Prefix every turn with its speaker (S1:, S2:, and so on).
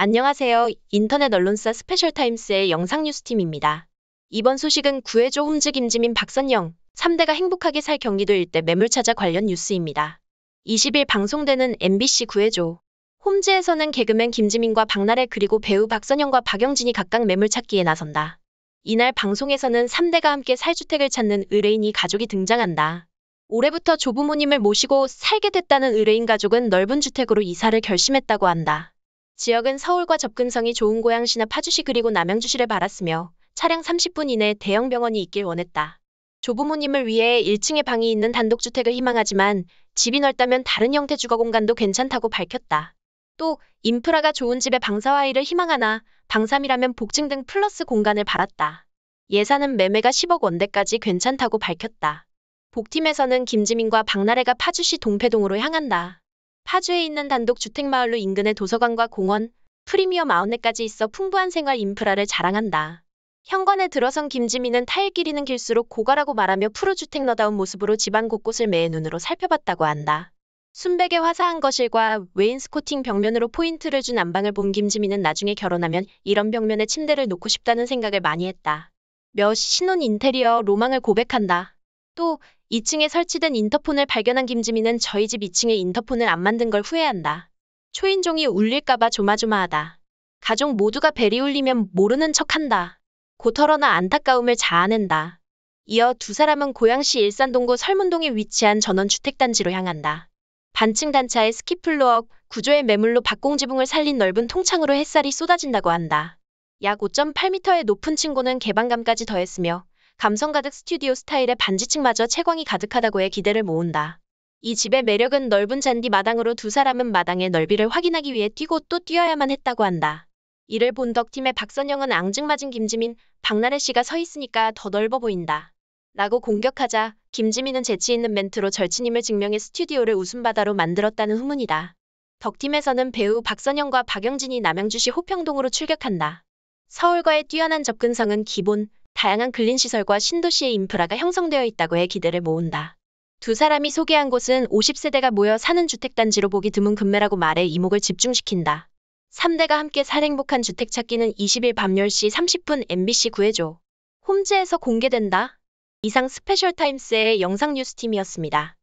S1: 안녕하세요. 인터넷 언론사 스페셜타임스의 영상뉴스팀입니다. 이번 소식은 구해조 홈즈 김지민 박선영, 3대가 행복하게 살 경기도 일대 매물찾아 관련 뉴스입니다. 20일 방송되는 MBC 구해조. 홈즈에서는 개그맨 김지민과 박나래 그리고 배우 박선영과 박영진이 각각 매물찾기에 나선다. 이날 방송에서는 3대가 함께 살 주택을 찾는 의뢰인이 가족이 등장한다. 올해부터 조부모님을 모시고 살게 됐다는 의뢰인 가족은 넓은 주택으로 이사를 결심했다고 한다. 지역은 서울과 접근성이 좋은 고양시나 파주시 그리고 남양주시를 바랐으며 차량 30분 이내 대형 병원이 있길 원했다. 조부모님을 위해 1층에 방이 있는 단독주택을 희망하지만 집이 넓다면 다른 형태 주거 공간도 괜찮다고 밝혔다. 또 인프라가 좋은 집의 방사화이를 희망하나 방삼이라면 복층 등 플러스 공간을 바랐다. 예산은 매매가 10억 원대까지 괜찮다고 밝혔다. 복팀에서는 김지민과 박나래가 파주시 동패동으로 향한다. 파주에 있는 단독 주택마을로 인근의 도서관과 공원, 프리미엄 아웃렛까지 있어 풍부한 생활 인프라를 자랑한다. 현관에 들어선 김지민은 타일 길이는 길수록 고가라고 말하며 프로주택너다운 모습으로 집안 곳곳을 매의 눈으로 살펴봤다고 한다. 순백의 화사한 거실과 웨인스코팅 벽면으로 포인트를 준 안방을 본 김지민은 나중에 결혼하면 이런 벽면에 침대를 놓고 싶다는 생각을 많이 했다. 몇 신혼 인테리어 로망을 고백한다. 또 2층에 설치된 인터폰을 발견한 김지민은 저희 집 2층에 인터폰을 안 만든 걸 후회한다. 초인종이 울릴까봐 조마조마하다. 가족 모두가 벨이 울리면 모르는 척한다. 고털어나 안타까움을 자아낸다. 이어 두 사람은 고양시 일산동구 설문동에 위치한 전원주택단지로 향한다. 반층 단차의 스키플로어 구조의 매물로 박공지붕을 살린 넓은 통창으로 햇살이 쏟아진다고 한다. 약 5.8m의 높은 층고는 개방감까지 더했으며 감성 가득 스튜디오 스타일의 반지층마저 채광이 가득하다고 해 기대를 모은다. 이 집의 매력은 넓은 잔디 마당으로 두 사람은 마당의 넓이를 확인하기 위해 뛰고 또 뛰어야만 했다고 한다. 이를 본 덕팀의 박선영은 앙증맞은 김지민, 박나래 씨가 서 있으니까 더 넓어 보인다. 라고 공격하자 김지민은 재치 있는 멘트로 절친임을 증명해 스튜디오를 웃음바다로 만들었다는 후문이다. 덕팀에서는 배우 박선영과 박영진이 남양주시 호평동으로 출격한다. 서울과의 뛰어난 접근성은 기본, 다양한 근린시설과 신도시의 인프라가 형성되어 있다고 해 기대를 모은다. 두 사람이 소개한 곳은 50세대가 모여 사는 주택단지로 보기 드문 금매라고 말해 이목을 집중시킨다. 3대가 함께 살 행복한 주택 찾기는 20일 밤 10시 30분 MBC 구해줘. 홈즈에서 공개된다. 이상 스페셜타임스의 영상 뉴스팀이었습니다.